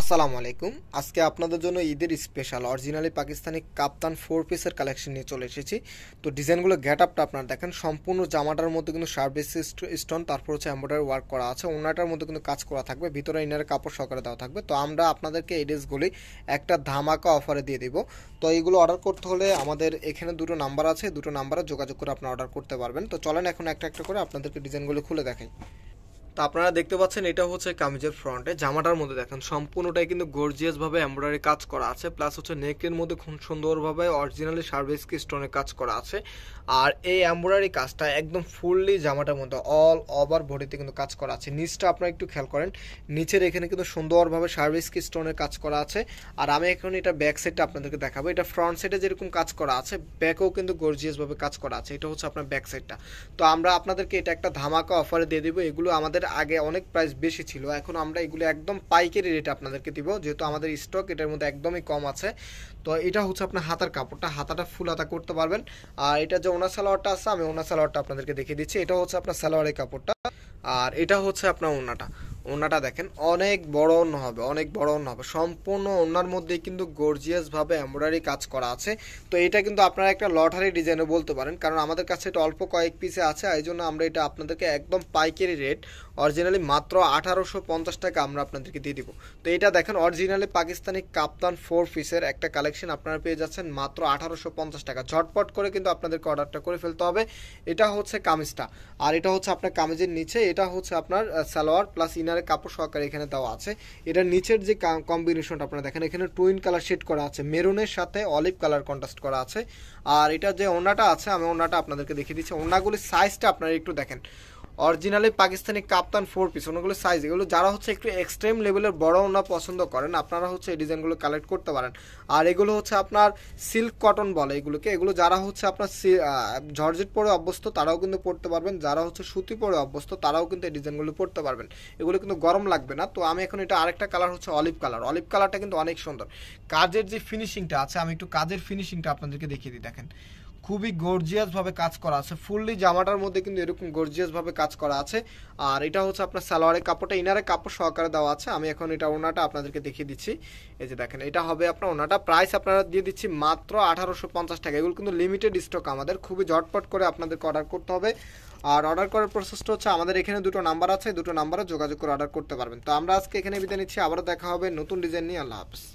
আসসালামু আলাইকুম আজকে আপনাদের জন্য ঈদের স্পেশাল অরিজিনালি পাকিস্তানি কাপ্তান ফোর পিসের কালেকশন নিয়ে চলে এসেছি তো ডিজাইনগুলো গ্যাট আপটা আপনারা দেখেন সম্পূর্ণ জামাটার মধ্যে কিন্তু সার্ভিস স্টোন তারপর হচ্ছে এম্ব্রয়ডারি ওয়ার্ক করা আছে ওনাটার মধ্যে কিন্তু কাজ করা থাকবে ভিতরে ইনার কাপড় সকালে দেওয়া থাকবে তো আমরা আপনাদেরকে এই ড্রেসগুলি একটা ধামাকা অফারে দিয়ে দিব তো এইগুলো অর্ডার করতে হলে আমাদের এখানে দুটো নাম্বার আছে দুটো নাম্বারে যোগাযোগ করে আপনারা অর্ডার করতে পারবেন তো চলেন এখন একটা একটা করে আপনাদেরকে ডিজাইনগুলো খুলে দেখাই তো আপনারা দেখতে পাচ্ছেন এটা হচ্ছে কামিজের ফ্রন্টে জামাটার মধ্যে দেখেন সম্পূর্ণটাই কিন্তু গর্জিয়াসভাবে এমব্রয়ডারি কাজ করা আছে প্লাস হচ্ছে নেকের মধ্যে খুব সুন্দরভাবে অরিজিনালি কি স্টোনের কাজ করা আছে আর এই এমব্রয়ডারি কাজটা একদম ফুললি জামাটার মধ্যে অল ওভার বডিতে কিন্তু কাজ করা আছে নিচটা আপনারা একটু খেয়াল করেন নিচের এখানে কিন্তু সুন্দরভাবে কি স্টোনের কাজ করা আছে আর আমি এখন এটা ব্যাক সাইডটা আপনাদেরকে দেখাবো এটা ফ্রন্ট সাইডে যেরকম কাজ করা আছে ব্যাকও কিন্তু গর্জিয়াসভাবে কাজ করা আছে এটা হচ্ছে আপনার ব্যাক সাইডটা তো আমরা আপনাদেরকে এটা একটা ধামাকা অফারে দিয়ে দেবো এগুলো আমাদের আগে অনেক প্রাইস বেশি ছিল এখন আমরা এগুলো একদম পাইকারি রেটে আপনাদেরকে দিব যেহেতু আমাদের স্টক এটার মধ্যে একদমই কম আছে তো এটা হচ্ছে আপনার হাতার কাপড়টা হাতাটা ফুল হাতা করতে পারবেন আর এটা যে ওনার সালোয়ারটা আছে আমি ওনার সালোয়ারটা আপনাদেরকে দেখিয়ে দিচ্ছি এটা হচ্ছে আপনার সালোয়ারের কাপড়টা আর এটা হচ্ছে আপনার ওনাটা ওনাটা দেখেন অনেক বড় অন্য হবে অনেক বড় অন্য হবে সম্পূর্ণ ওনার মধ্যে কিন্তু গর্জিয়াসভাবে এমব্রয়ডারি কাজ করা আছে তো এটা কিন্তু আপনারা একটা লটারি ডিজাইনে বলতে পারেন কারণ আমাদের কাছে এটা অল্প কয়েক পিসে আছে এই জন্য আমরা এটা আপনাদেরকে একদম পাইকারি রেট অরিজিনালি মাত্র আঠারোশো পঞ্চাশ টাকা আমরা আপনাদেরকে দিয়ে দিব তো এটা দেখেন অরিজিনালি পাকিস্তানি কাপ্তান ফোর পিসের একটা কালেকশন আপনারা পেয়ে যাচ্ছেন মাত্র আঠারোশো পঞ্চাশ টাকা ঝটপট করে কিন্তু আপনাদেরকে অর্ডারটা করে ফেলতে হবে এটা হচ্ছে কামিজটা আর এটা হচ্ছে আপনার কামিজের নিচে এটা হচ্ছে আপনার সালোয়ার প্লাস ইনার কালারের কাপড় সহকারে এখানে দেওয়া আছে এটার নিচের যে কম্বিনেশনটা আপনারা দেখেন এখানে টুইন কালার শেড করা আছে মেরুনের সাথে অলিভ কালার কন্ট্রাস্ট করা আছে আর এটা যে ওনাটা আছে আমি ওনাটা আপনাদেরকে দেখিয়ে দিচ্ছি ওনাগুলির সাইজটা আপনারা একটু দেখেন অরিজিনালি পাকিস্তানি কাপ্তান ফোর পিস ওগুলো সাইজ এগুলো যারা হচ্ছে একটু এক্সট্রিম লেভেলের বড় ওনা পছন্দ করেন আপনারা হচ্ছে এই ডিজাইনগুলো কালেক্ট করতে পারেন আর এগুলো হচ্ছে আপনার সিল্ক কটন বলে এগুলোকে এগুলো যারা হচ্ছে আপনার ঝরঝিট পরে অভ্যস্ত তারাও কিন্তু পড়তে পারবেন যারা হচ্ছে সুতি পরে অভ্যস্ত তারাও কিন্তু এই ডিজাইনগুলো পড়তে পারবেন এগুলো কিন্তু গরম লাগবে না তো আমি এখন এটা আরেকটা কালার হচ্ছে অলিভ কালার অলিভ কালারটা কিন্তু অনেক সুন্দর কাজের যে ফিনিশিংটা আছে আমি একটু কাজের ফিনিশিংটা আপনাদেরকে দেখিয়ে দিই দেখেন খুবই গর্জিয়াসভাবে কাজ করা আছে ফুললি জামাটার মধ্যে কিন্তু এরকম গর্জিয়াসভাবে কাজ করা আছে আর এটা হচ্ছে আপনার সালোয়ারের কাপড়টা ইনারের কাপড় সহকারে দেওয়া আছে আমি এখন এটা ওনাটা আপনাদেরকে দেখিয়ে দিচ্ছি এই যে দেখেন এটা হবে আপনার ওনাটা প্রাইস আপনারা দিয়ে দিচ্ছি মাত্র আঠারোশো পঞ্চাশ টাকা এগুলো কিন্তু লিমিটেড স্টক আমাদের খুবই ঝটপট করে আপনাদেরকে অর্ডার করতে হবে আর অর্ডার করার প্রসেসটা হচ্ছে আমাদের এখানে দুটো নাম্বার আছে দুটো নাম্বারে যোগাযোগ করে অর্ডার করতে পারবেন তো আমরা আজকে এখানে বিদায় নিচ্ছি আবারও দেখা হবে নতুন ডিজাইন নিয়ে আল্লাহ হাফিজ